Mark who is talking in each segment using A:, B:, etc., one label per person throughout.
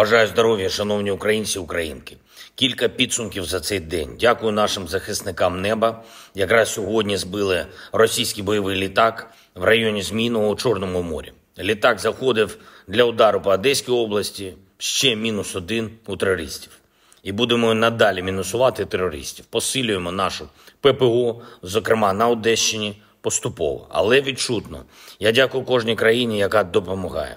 A: Бажаю здоров'я, шановні українці українки. Кілька підсумків за цей день. Дякую нашим захисникам неба. Якраз сьогодні збили російський бойовий літак в районі Зміного у Чорному морі. Літак заходив для удару по Одеській області ще мінус один у терористів. І будемо надалі мінусувати терористів. Посилюємо нашу ППО, зокрема на Одещині, поступово, але відчутно. Я дякую кожній країні, яка допомагає.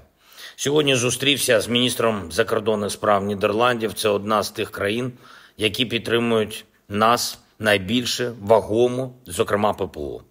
A: Сьогодні зустрівся з міністром закордонних справ Нідерландів. Це одна з тих країн, які підтримують нас найбільше вагому, зокрема ППО.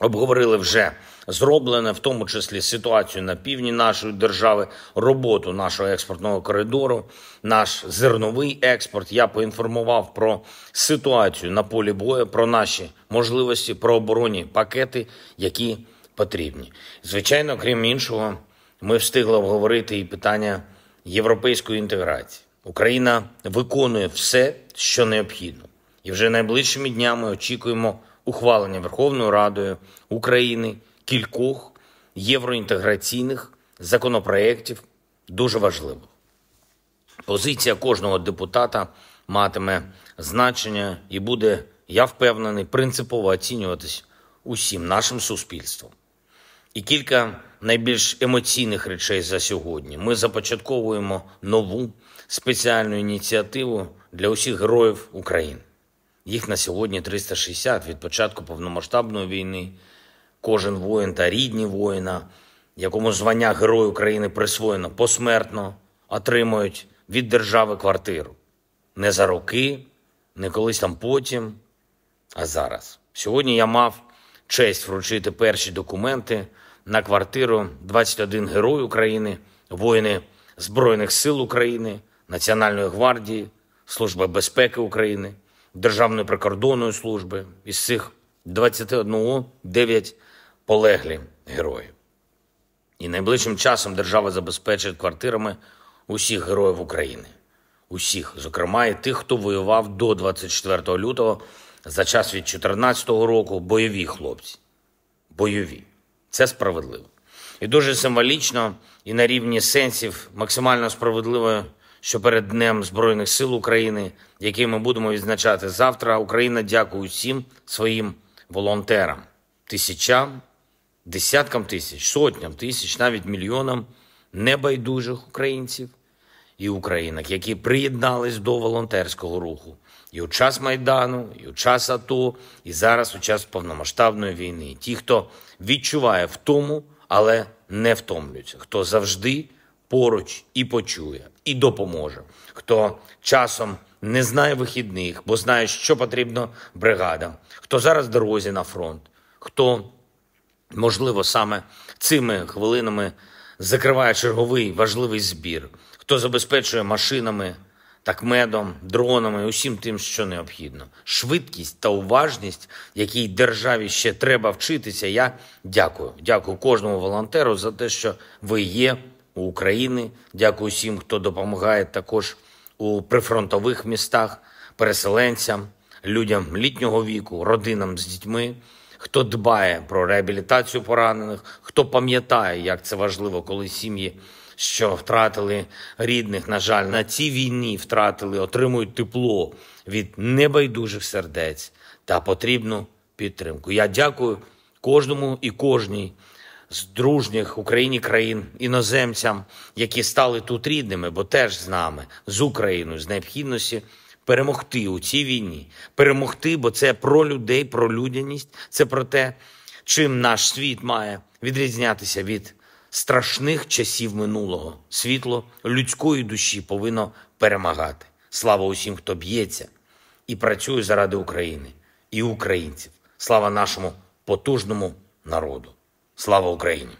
A: Обговорили вже зроблене, в тому числі ситуацію на півдні нашої держави, роботу нашого експортного коридору, наш зерновий експорт. Я поінформував про ситуацію на полі бою, про наші можливості, про оборонні пакети, які потрібні. Звичайно, крім іншого, ми встигли обговорити і питання європейської інтеграції. Україна виконує все, що необхідно, і вже найближчими днями очікуємо ухвалення Верховною Радою України кількох євроінтеграційних законопроєктів. Дуже важливо. Позиція кожного депутата матиме значення і буде, я впевнений, принципово оцінюватись усім нашим суспільством. І кілька найбільш емоційних речей за сьогодні. Ми започатковуємо нову спеціальну ініціативу для усіх героїв України. Їх на сьогодні 360 від початку повномасштабної війни. Кожен воїн та рідні воїна, якому звання Герою України присвоєно посмертно, отримують від держави квартиру. Не за роки, не колись там потім, а зараз. Сьогодні я мав честь вручити перші документи на квартиру 21 Герой України, воїни Збройних сил України, Національної гвардії, Служби безпеки України, Державної прикордонної служби. Із цих 21 – 9 полеглі герої. І найближчим часом держава забезпечить квартирами усіх героїв України, усіх, зокрема, і тих, хто воював до 24 лютого за час від 14 року, бойові хлопці, бойові. Це справедливо. І дуже символічно і на рівні сенсів максимально справедливо, що перед Днем Збройних сил України, який ми будемо відзначати завтра, Україна дякує всім своїм волонтерам, тисячам, десяткам тисяч, сотням тисяч, навіть мільйонам небайдужих українців, і українок, які приєднались до волонтерського руху і у час майдану, і у час АТО, і зараз у час повномасштабної війни. Ті, хто відчуває втому, але не втомлюється, хто завжди поруч і почує, і допоможе, хто часом не знає вихідних, бо знає, що потрібно бригадам, хто зараз в дорозі на фронт, хто можливо саме цими хвилинами закриває черговий важливий збір, хто забезпечує машинами, такмедом, дронами, усім тим, що необхідно. Швидкість та уважність, якій державі ще треба вчитися. Я дякую. Дякую кожному волонтеру за те, що ви є у Україні. Дякую всім, хто допомагає також у прифронтових містах, переселенцям, людям літнього віку, родинам з дітьми хто дбає про реабілітацію поранених, хто пам'ятає, як це важливо, коли сім'ї, що втратили рідних, на жаль, на цій війні втратили, отримують тепло від небайдужих сердець та потрібну підтримку. Я дякую кожному і кожній. З дружніх Україні країн іноземцям, які стали тут рідними, бо теж з нами з Україною з необхідності перемогти у цій війні, перемогти, бо це про людей, про людяність, це про те, чим наш світ має відрізнятися від страшних часів минулого. Світло людської душі повинно перемагати. Слава усім, хто б'ється і працює заради України і українців. Слава нашому потужному народу. Слава Україні!